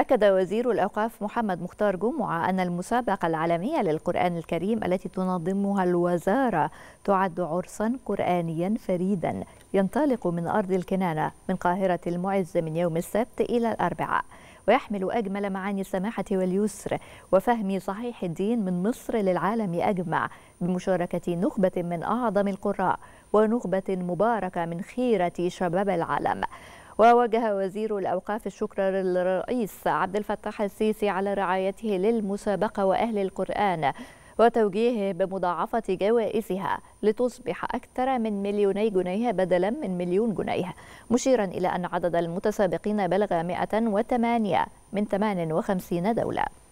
أكد وزير الأوقاف محمد مختار جمعة أن المسابقة العالمية للقرآن الكريم التي تنظمها الوزارة تعد عرسا قرآنيا فريدا ينطلق من أرض الكنانة من قاهرة المعز من يوم السبت إلى الأربعاء ويحمل أجمل معاني السماحة واليسر وفهم صحيح الدين من مصر للعالم أجمع بمشاركة نخبة من أعظم القراء ونخبة مباركة من خيرة شباب العالم ووجه وزير الأوقاف الشكر للرئيس عبد الفتاح السيسي على رعايته للمسابقة وأهل القرآن وتوجيهه بمضاعفة جوائزها لتصبح أكثر من مليوني جنيه بدلا من مليون جنيه مشيرا إلى أن عدد المتسابقين بلغ 108 من 58 دولة